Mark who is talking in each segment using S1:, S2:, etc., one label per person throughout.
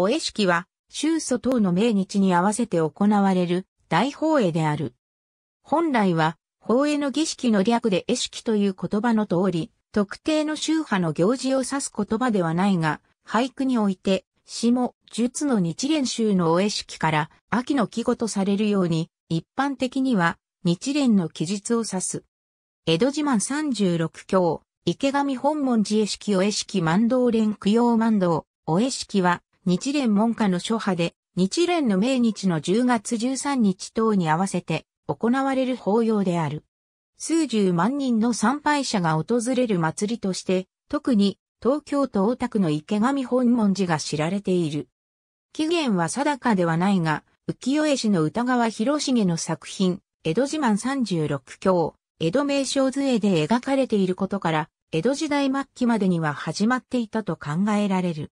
S1: お絵式は、宗祖等の命日に合わせて行われる大法会である。本来は、法会の儀式の略で絵式という言葉の通り、特定の宗派の行事を指す言葉ではないが、俳句において、詩も、術の日蓮宗のお絵式から秋の季語とされるように、一般的には日蓮の記述を指す。江戸自慢36教、池上本門寺絵式お絵式万道連供養万道、お絵式は日蓮門下の諸派で、日蓮の命日の10月13日等に合わせて行われる法要である。数十万人の参拝者が訪れる祭りとして、特に東京都大田区の池上本門寺が知られている。起源は定かではないが、浮世絵師の歌川広重の作品、江戸自慢36教、江戸名称図絵で描かれていることから、江戸時代末期までには始まっていたと考えられる。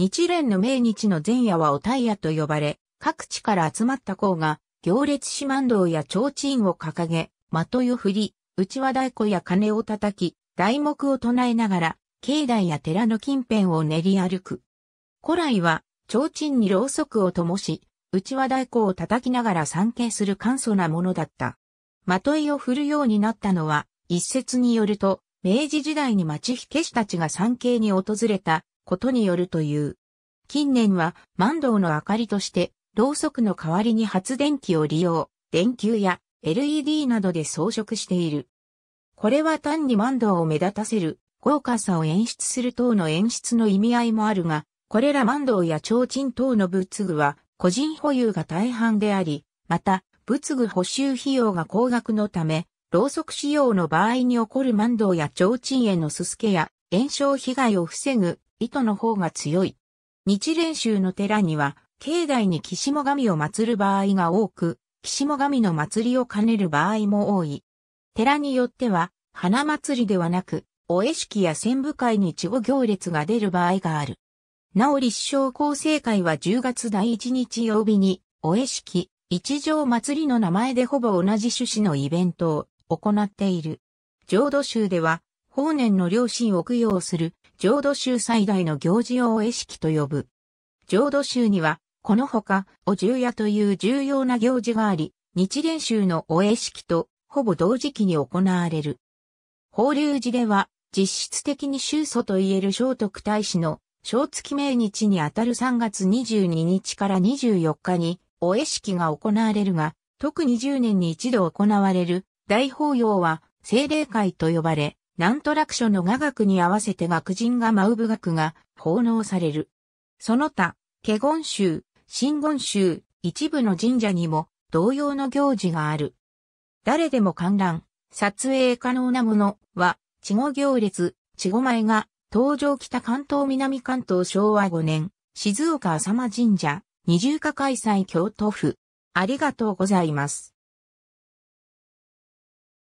S1: 日蓮の命日の前夜はお鯛夜と呼ばれ、各地から集まった校が、行列四万道や提灯を掲げ、的を振り、内輪太鼓や鐘を叩き、題目を唱えながら、境内や寺の近辺を練り歩く。古来は、提灯にろうそくを灯し、内輪太鼓を叩きながら参詣する簡素なものだった。的を振るようになったのは、一説によると、明治時代に町火消したちが参詣に訪れたことによるという。近年は、万ンの明かりとして、ろうそくの代わりに発電機を利用、電球や LED などで装飾している。これは単にマンドを目立たせる、豪華さを演出する等の演出の意味合いもあるが、これらマンドウや提灯等の仏具は、個人保有が大半であり、また、仏具補修費用が高額のため、ろうそく使用の場合に起こるマンドウや提灯へのすすけや、炎症被害を防ぐ糸の方が強い。日蓮宗の寺には、境内に岸も神を祀る場合が多く、岸も神の祭りを兼ねる場合も多い。寺によっては、花祭りではなく、お絵式や戦部会に地語行列が出る場合がある。なお立正厚生会は10月第1日曜日に、お絵式、一条祭りの名前でほぼ同じ趣旨のイベントを行っている。浄土宗では、法然の両親を供養する浄土宗最大の行事用絵式と呼ぶ。浄土宗には、このほか、お重屋という重要な行事があり、日蓮宗のお絵式と、ほぼ同時期に行われる。法隆寺では、実質的に宗祖といえる聖徳太子の、正月命日にあたる3月22日から24日に、お絵式が行われるが、特に10年に一度行われる、大法要は、聖霊会と呼ばれ、南都楽書の雅楽に合わせて学人が舞う部学が奉納される。その他、華厳宗、真言宗、一部の神社にも同様の行事がある。誰でも観覧、撮影可能なものは、稚語行列、稚語前が、登場北関東南関東昭和5年、静岡浅間神社、二重化開催京都府。ありがとうございます。